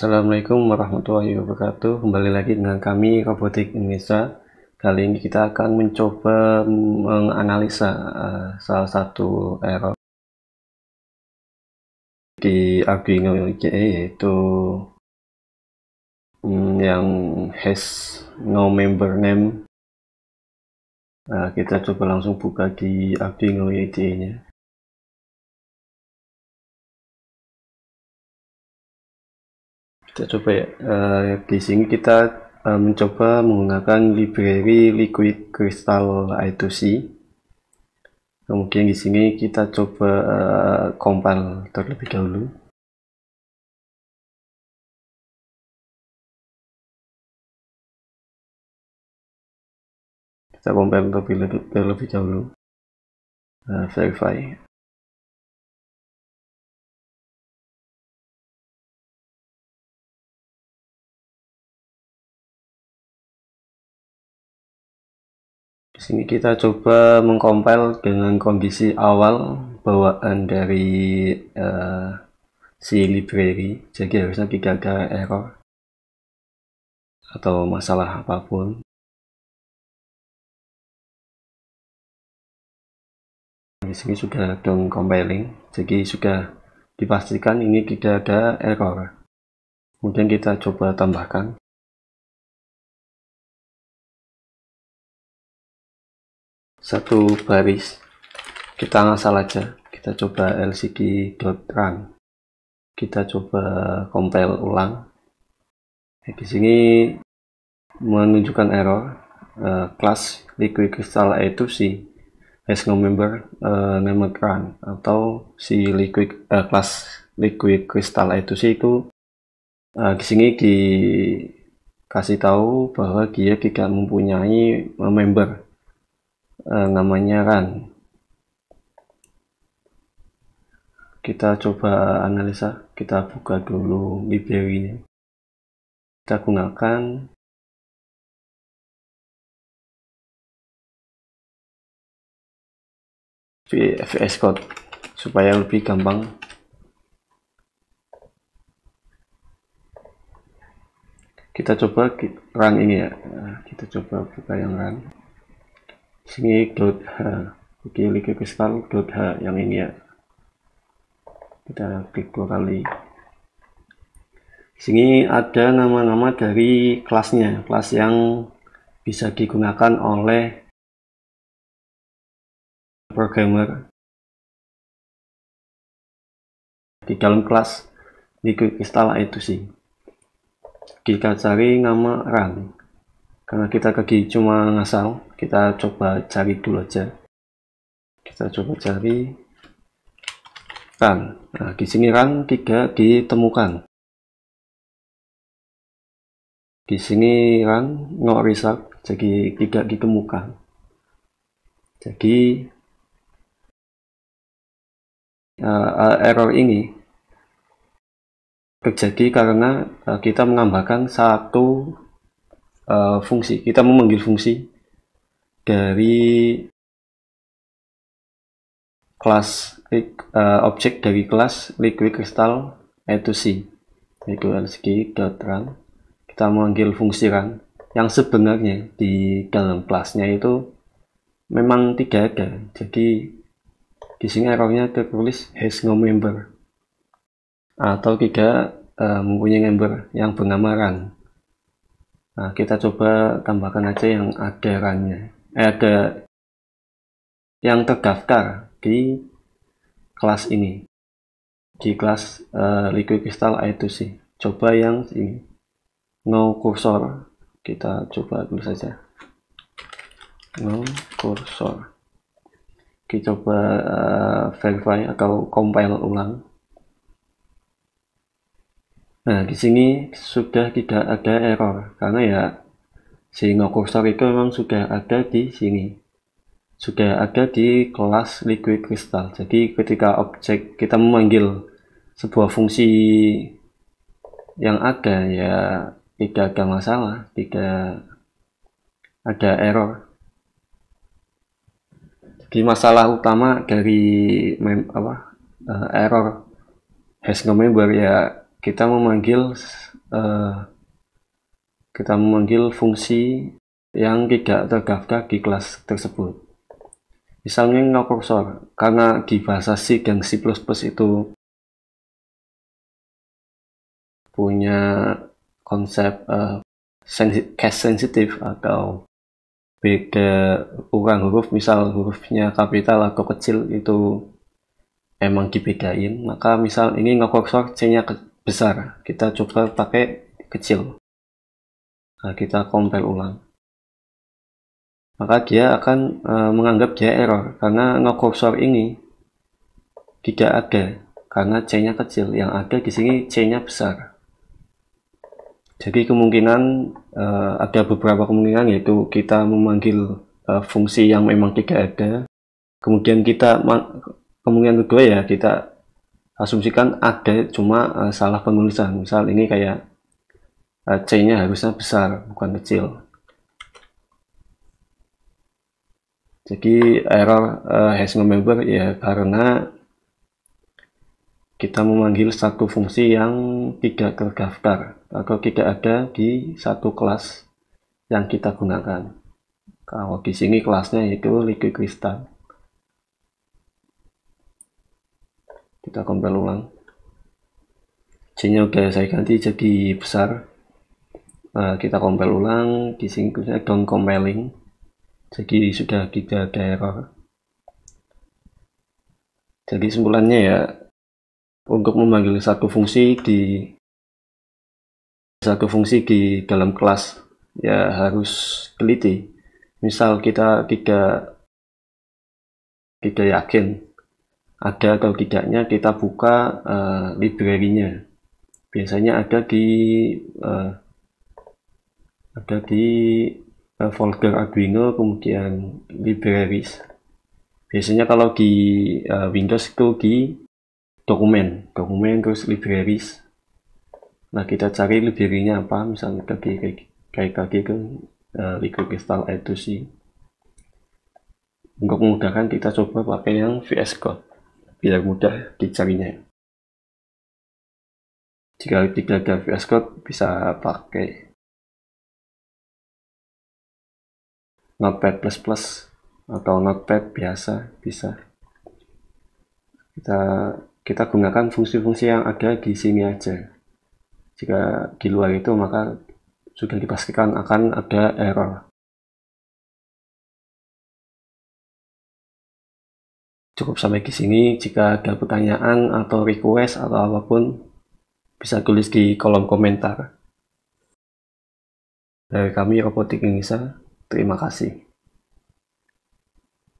Assalamualaikum warahmatullahi wabarakatuh kembali lagi dengan kami Robotik Indonesia kali ini kita akan mencoba menganalisa eh, salah satu error di Arduino IDE yaitu hmm, yang has no member name eh, kita coba langsung buka di Arduino IDE nya kita coba ya uh, di sini kita uh, mencoba menggunakan library liquid crystal I2C kemudian di sini kita coba uh, compile terlebih dahulu kita compile terlebih, terlebih dahulu uh, verify sini kita coba mengcompile dengan kondisi awal bawaan dari uh, si library jadi harusnya tidak ada error atau masalah apapun di sini sudah dong compiling jadi sudah dipastikan ini tidak ada error kemudian kita coba tambahkan satu baris kita ngasal aja kita coba lcd.run kita coba compile ulang nah, di sini menunjukkan error uh, class liquid crystal A2C has no member uh, eh, named run atau si liquid uh, class liquid crystal A2C itu uh, di sini dikasih tahu bahwa dia tidak mempunyai member uh, namanya kan kita coba analisa kita buka dulu library nya kita gunakan VS Code supaya lebih gampang kita coba run ini ya kita coba buka yang run ini cloud H oke liquid crystal cloud H yang ini ya kita klik dua kali sini ada nama-nama dari kelasnya kelas yang bisa digunakan oleh programmer di dalam kelas liquid crystal itu sih kita cari nama run karena kita kaki cuma ngasal kita coba cari dulu aja kita coba cari kan? nah di sini kan 3 ditemukan di sini kan no result jadi tidak ditemukan jadi uh, error ini terjadi karena eh, kita menambahkan satu uh, fungsi. Kita memanggil fungsi dari kelas uh, objek dari kelas liquid crystal itu C itu dot run kita memanggil fungsi run yang sebenarnya di dalam kelasnya itu memang tidak ada jadi di sini errornya tertulis has no member atau tidak uh, mempunyai member yang bernama run Nah, kita coba tambahkan aja yang ada rannya. Eh, ada yang terdaftar di kelas ini. Di kelas uh, liquid crystal i 2 Coba yang ini. No cursor. Kita coba dulu saja. No cursor. Kita coba uh, verify atau compile ulang. Nah, di sini sudah tidak ada error karena ya sehingga kursor itu memang sudah ada di sini. Sudah ada di kelas liquid crystal. Jadi ketika objek kita memanggil sebuah fungsi yang ada ya tidak ada masalah, tidak ada error. Jadi masalah utama dari mem apa, uh, error no member ya kita memanggil uh, kita memanggil fungsi yang tidak terdaftar di kelas tersebut. Misalnya no cursor karena di bahasa C dan C++ itu punya konsep uh, case sensitive atau beda ukuran huruf, misal hurufnya kapital atau kecil itu emang dibedain, maka misal ini no C-nya besar kita coba pakai kecil nah, kita compile ulang maka dia akan e, menganggap dia error karena no cursor ini tidak ada karena C-nya kecil yang ada di sini C-nya besar jadi kemungkinan e, ada beberapa kemungkinan yaitu kita memanggil e, fungsi yang memang tidak ada kemudian kita kemungkinan kedua ya kita asumsikan ada cuma uh, salah penulisan misal ini kayak uh, eh, C nya harusnya besar bukan kecil jadi error uh, has no member ya karena kita memanggil satu fungsi yang tidak terdaftar atau tidak ada di satu kelas yang kita gunakan kalau di sini kelasnya yaitu liquid crystal kita compile ulang C nya udah saya ganti jadi besar nah, kita compile ulang di singkatnya down compiling jadi sudah kita ada error jadi simpulannya ya untuk memanggil satu fungsi di satu fungsi di dalam kelas ya harus teliti misal kita tidak tidak yakin ada atau tidaknya kita buka uh, library-nya biasanya ada di uh, ada di uh, eh, folder Arduino kemudian libraries biasanya kalau di uh, Windows itu di dokumen dokumen terus libraries nah kita cari library-nya apa misalnya kaki kayak kaki ke liquid crystal itu sih untuk memudahkan kita coba pakai yang VS Code bila mudah dicarinya. Jika tidak ada VS Code, bisa pakai Notepad++ atau Notepad biasa bisa. Kita kita gunakan fungsi-fungsi yang ada di sini aja. Jika di luar itu maka sudah dipastikan akan ada error. cukup sampai di sini. Jika ada pertanyaan atau request atau apapun, bisa tulis di kolom komentar. Dari kami Robotik Indonesia, terima kasih.